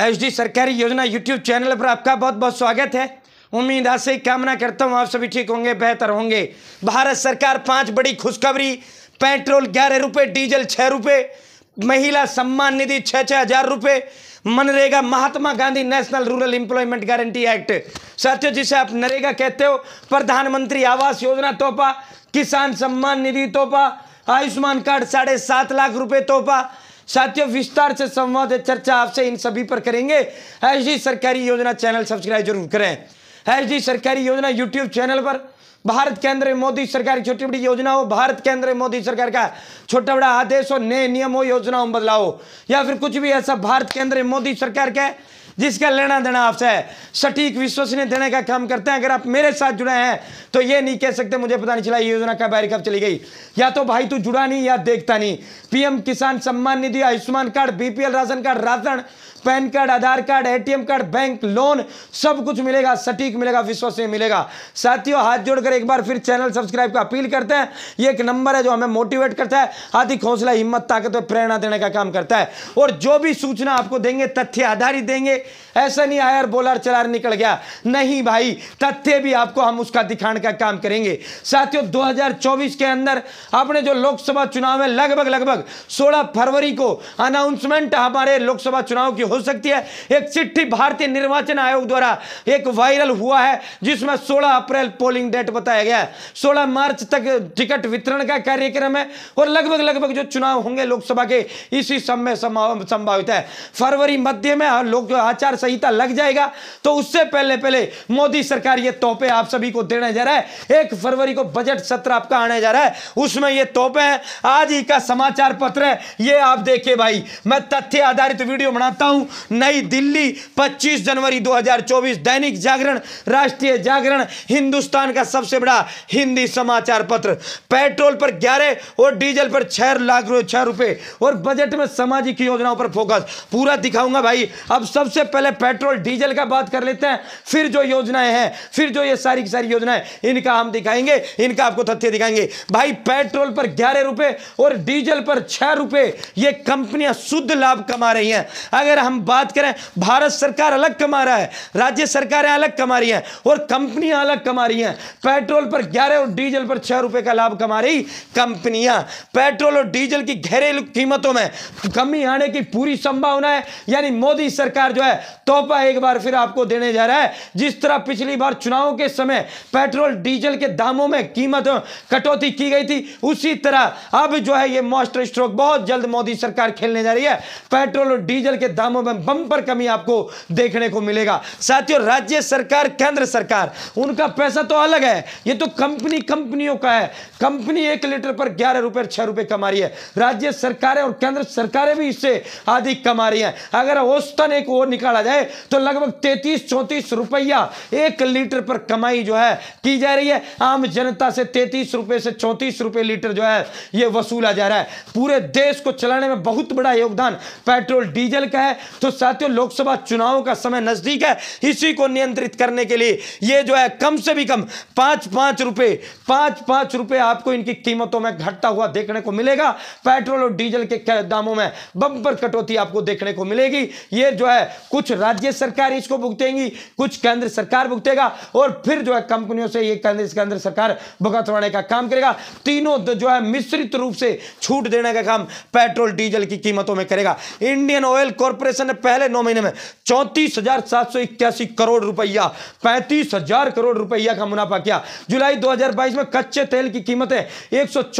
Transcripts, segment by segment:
H D सरकारी योजना YouTube channel पर आपका बहुत बहुत स्वागत है उम्मीद आज से कामना करता हूँ आप सभी ठीक होंगे बेहतर होंगे भारत सरकार पांच बड़ी खुशखबरी पेट्रोल ग्यारह रुपये डीजल छः रुपये महिला सम्मान निधि छः छः हज़ार रुपये MNREGA Mahatma Gandhi national rural employment guarantee act साथियों जिसे आप नरेगा कहते हो प्रधानमंत्री आवास योजना तोहफा किसान सम्मान निधि तोहफा आयुष्मान कार्ड साढ़े सात लाख रुपए तोहफा साथियों विस्तार से संवाद चर्चा आपसे इन सभी पर करेंगे एच सरकारी योजना चैनल सब्सक्राइब जरूर करें एच सरकारी योजना यूट्यूब चैनल पर भारत के अंदर मोदी सरकार की छोटी बड़ी योजना हो भारत के अंदर मोदी सरकार का छोटा बड़ा आदेश हो नए नियम हो योजना हो बदलाव या फिर कुछ भी ऐसा भारत के अंदर मोदी सरकार के जिसका लेना देना आपसे है सटीक विश्वसनीय देने का काम करते हैं अगर आप मेरे साथ जुड़े हैं तो ये नहीं कह सकते मुझे पता नहीं चला ये योजना कब आई कब चली गई या तो भाई तू जुड़ा नहीं या देखता नहीं PM Kisan Samman Nidhi Ayushman card BPL ration card ration PAN card Aadhaar card ATM card bank loan सब कुछ मिलेगा सटीक मिलेगा विश्वसनीय मिलेगा साथियों हाथ जोड़कर एक बार फिर चैनल सब्सक्राइब का अपील करते हैं ये एक नंबर है जो हमें मोटिवेट करता है अधिक हौसला हिम्मत ताकत और प्रेरणा देने का काम करता है और जो भी सूचना आपको देंगे तथ्य आधारित देंगे ऐसा नहीं आया बोलर चलार निकल गया नहीं भाई तथ्य भी आपको हम उसका दिखाने का काम करेंगे साथियों 2024 के अंदर आपने जो लोकसभा चुनाव में लगभग लगभग 16 फरवरी को अनाउंसमेंट हमारे लोकसभा चुनाव की हो सकती है एक चिट्ठी भारतीय निर्वाचन आयोग द्वारा एक वायरल हुआ है जिसमें सोलह अप्रैल पोलिंग डेट बताया गया सोलह मार्च तक टिकट वितरण का कार्यक्रम है और लगभग लगभग जो चुनाव होंगे लोकसभा के इसी समय संभावित है फरवरी मध्य में लोग आचार संहिता लग जाएगा तो उससे पहले पहले मोदी सरकार ये तोहफे आप सभी को देने जा रहा है एक फरवरी को बजट सत्र आपका आने जा रहा है उसमें ये तोहफे हैं आज ही का समाचार पत्र है ये आप देखिए भाई मैं तथ्य आधारित वीडियो बनाता हूँ नई दिल्ली पच्चीस जनवरी दो दैनिक जागरण राष्ट्रीय जागरण हिंदुस्तान का सबसे बड़ा हिंदी समाचार पत्र पेट्रोल पर ग्यारह और डीजल पर छह लाख छह रुपए और बजट में सामाजिक योजनाओं पर फोकस पूरा दिखाऊंगा भाई अब सबसे सबसे पहले पेट्रोल डीजल का बात कर लेते हैं फिर जो योजनाएं हैं फिर जो ये सारी की सारी योजनाएं इनका हम दिखाएंगे इनका आपको तथ्य दिखाएंगे भाई पेट्रोल पर ग्यारह रुपए और डीजल पर छह रुपए ये कंपनियां शुद्ध लाभ कमा रही हैं अगर हम बात करें भारत सरकार अलग कमा रहा है राज्य सरकारें अलग कमा रही हैं और कंपनियां अलग कमा रही हैं पेट्रोल पर ग्यारह और डीजल पर छह रुपए का लाभ कमा रही कंपनियां पेट्रोल और डीजल की घरेलू कीमतों में कमी आने की पूरी संभावना है यानी मोदी सरकार जो है है तोहफा एक बार फिर आपको देने जा रहा है जिस तरह पिछली बार चुनाव के समय पेट्रोल डीजल के दामों में कीमत कटौती की गई थी उसी तरह अब जो है ये मॉस्टर स्ट्रोक बहुत जल्द मोदी सरकार खेलने जा रही है पेट्रोल और डीजल के दामों में बंपर कमी आपको देखने को मिलेगा साथियों राज्य सरकार केंद्र सरकार उनका पैसा तो अलग है ये तो कंपनी कंपनियों का है कंपनी एक लीटर पर ग्यारह रुपए छह रुपए कमा रही है राज्य सरकारें और केंद्र सरकारें भी इससे अधिक कमा रही हैं अगर औस्तन एक और निकल निकाला जाए तो लगभग तैतीस चौंतीस रुपया एक लीटर पर कमाई जो है की जा रही है आम जनता से तैतीस रुपए से चौंतीस रुपए लीटर जो है यह वसूला जा रहा है पूरे देश को चलाने में बहुत बड़ा योगदान पेट्रोल डीजल का है तो साथियों लोकसभा चुनाव का समय नजदीक है इसी को नियंत्रित करने के लिए यह जो है कम से भी कम पांच पांच रुपए पांच पांच रुपए आपको इनकी कीमतों में घटता हुआ देखने को मिलेगा पेट्रोल और डीजल के दामों में बंपर कटौती आपको देखने को मिलेगी यह जो है कुछ राज्य सरकार इसको भुगतेंगी कुछ केंद्र सरकार भुगतेगा और फिर जो है कंपनियों से ये केंद्र केंद्र सरकार भुगतवाने का काम करेगा तीनों जो है मिश्रित रूप से छूट देने का काम पेट्रोल डीजल की कीमतों में करेगा इंडियन ऑयल कॉरपोरेशन ने पहले नौ महीने में चौंतीस करोड़ रुपया पैंतीस करोड़ रुपया का मुनाफा किया जुलाई दो में कच्चे तेल की कीमतें एक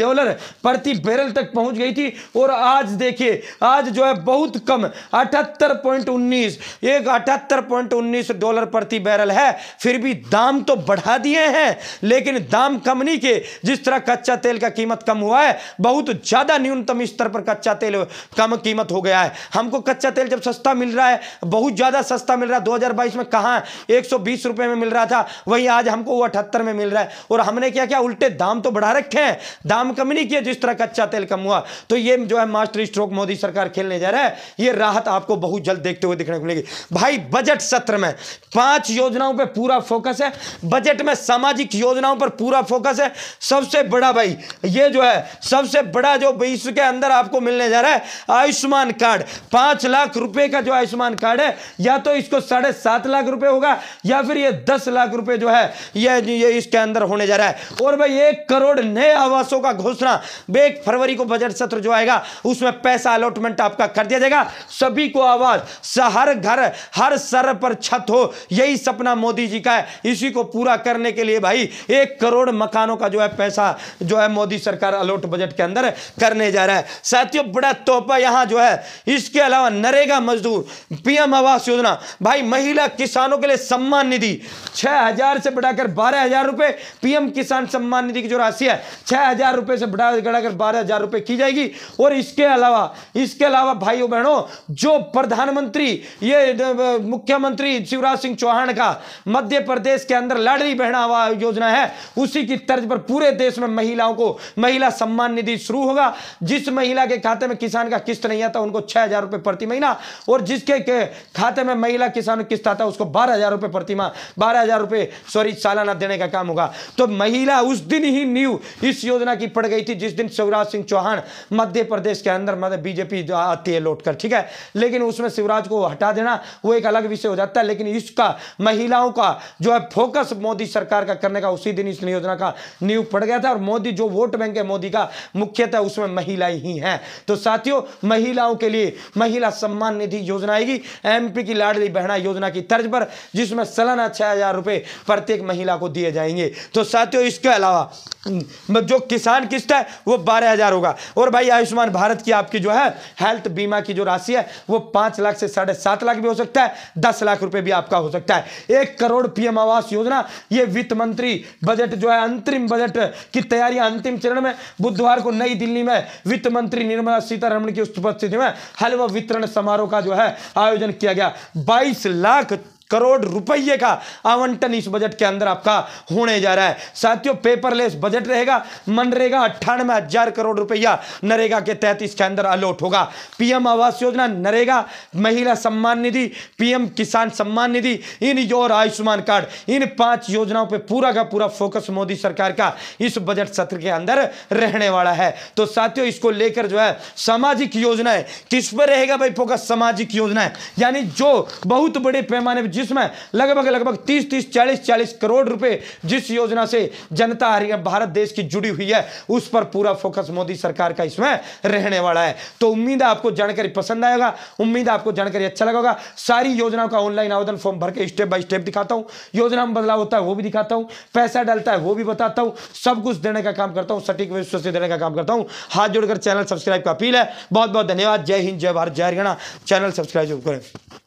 डॉलर प्रति बैरल तक पहुंच गई थी और आज देखिए आज जो है बहुत कम अठहत्तर पॉइंट उन्नीस एक अठहत्तर पॉइंट उन्नीस डॉलर प्रति बैरल है फिर भी दाम तो बढ़ा दिए हैं लेकिन दाम कम नहीं के जिस तरह कच्चा तेल का कीमत कम हुआ है बहुत ज़्यादा न्यूनतम स्तर पर कच्चा तेल कम कीमत हो गया है हमको कच्चा तेल जब सस्ता मिल रहा है बहुत ज़्यादा सस्ता मिल रहा है दो में कहा एक सौ में मिल रहा था वही आज हमको वो अठहत्तर में मिल रहा है और हमने क्या क्या उल्टे दाम तो बढ़ा रखे हैं दाम कम नहीं किया जिस तरह कच्चा तेल कम हुआ तो ये जो है मास्टर स्ट्रोक मोदी सरकार खेलने जा रहा है ये राहत आपको बहुत जल्द देखते हुए हुए दिखने को मिलेगी भाई बजट सत्र में पांच योजनाओं पर पूरा फोकस है बजट में सामाजिक योजनाओं पर पूरा फोकस है सबसे बड़ा भाई ये जो है सबसे बड़ा जो विश्व के अंदर आपको मिलने जा रहा है आयुष्मान कार्ड पांच लाख रुपए का जो आयुष्मान कार्ड है या तो इसको साढ़े सात लाख रुपए होगा या फिर ये दस लाख रुपए जो है ये, ये इसके अंदर होने जा रहा है और भाई एक करोड़ नए आवासों का घोषणा एक फरवरी को बजट सत्र जो आएगा उसमें पैसा अलॉटमेंट आपका कर दिया जाएगा सभी को आवास सा हर घर हर सर पर छत हो यही सपना मोदी जी का है इसी को पूरा करने के लिए भाई एक करोड़ मकानों का जो है पैसा जो है मोदी सरकार अलोट बजट के अंदर करने जा रहा है साथियों बड़ा तोहफा यहां जो है इसके अलावा नरेगा मजदूर पीएम आवास योजना भाई महिला किसानों के लिए सम्मान निधि छह हजार से बढ़ाकर बारह हजार रुपए पीएम किसान सम्मान निधि की जो राशि है छह हजार रुपए से बढ़ाकर बारह हजार रुपए की जाएगी और इसके अलावा इसके अलावा भाइयों बहनों जो प्रधानमंत्री ये मुख्यमंत्री शिवराज सिंह चौहान का मध्य प्रदेश के अंदर लाडली बहना योजना है उसी की तर्ज पर पूरे देश में महिलाओं को महिला सम्मान निधि शुरू होगा जिस महिला के खाते में किसान का किस्त नहीं आता उनको छह हजार रुपए प्रति महीना और जिसके खाते में महिला किसान किस्त आता उसको बारह हजार रुपए प्रति माह बारह हजार रुपए सॉरी सालाना देने का काम होगा तो महिला उस दिन ही न्यू इस योजना की पड़ गई थी जिस दिन शिवराज सिंह चौहान मध्य प्रदेश के अंदर मतलब बीजेपी आती है लौट ठीक है लेकिन उसमें शिवराज को हटा देना वो एक अलग विषय हो जाता है लेकिन इसका महिलाओं का जो है फोकस मोदी सरकार का करने का उसी दिन इस योजना का नींव पड़ गया था और मोदी जो वोट बैंक है मोदी का मुख्यतः उसमें महिलाएं ही हैं तो साथियों महिलाओं के लिए महिला सम्मान निधि योजना आएगी एमपी की लाडली बहना योजना की तर्ज पर जिसमें सालाना छह हजार रुपए प्रत्येक महिला को दिए जाएंगे तो साथियों इसके अलावा जो किसान किस्त है वो बारह हजार होगा और भाई आयुष्मान भारत की आपकी जो है हेल्थ बीमा की जो राशि है वो पांच लाख से साढ़े सात लाख भी हो सकता है दस लाख रुपए भी आपका हो सकता है एक करोड़ पीएम आवास योजना ये वित्त मंत्री बजट जो है अंतरिम बजट की तैयारी अंतिम चरण में बुधवार को नई दिल्ली में वित्त मंत्री निर्मला सीतारमण की उपस्थिति में हलवा वितरण समारोह का जो है आयोजन किया गया बाईस लाख करोड़ रुपये का आवंटन इस बजट के अंदर आपका होने जा रहा है साथियों पेपरलेस बजट रहेगा मनरेगा अट्ठानवे हजार करोड़ रुपया नरेगा के तहत इसके अंदर अलॉट होगा पीएम आवास योजना नरेगा महिला सम्मान निधि पीएम किसान सम्मान निधि इन और आयुष्मान कार्ड इन पांच योजनाओं पर पूरा का पूरा फोकस मोदी सरकार का इस बजट सत्र के अंदर रहने वाला है तो साथियों इसको लेकर जो है सामाजिक योजनाएं किस पर रहेगा भाई फोकस सामाजिक योजनाएं यानी जो बहुत बड़े पैमाने पर जिसमें लगभग लगभग तीस तीस चालीस चालीस करोड़ रुपए जिस योजना से जनता हरियाणा भारत देश की जुड़ी हुई है उस पर पूरा फोकस मोदी सरकार का इसमें रहने वाला है तो उम्मीद है आपको जानकारी पसंद आएगा उम्मीद है आपको जानकारी अच्छा लगेगा सारी योजनाओं का ऑनलाइन आवेदन फॉर्म भर के स्टेप बाय स्टेप दिखाता हूँ योजना में बदलाव होता है वो भी दिखाता हूँ पैसा डालता है वो भी बताता हूँ सब कुछ देने का काम करता हूँ सटीक विश्वास देने का काम करता हूँ हाथ जोड़कर चैनल सब्सक्राइब का अपील है बहुत बहुत धन्यवाद जय हिंद जय भारत जय हरियाणा चैनल सब्सक्राइब करें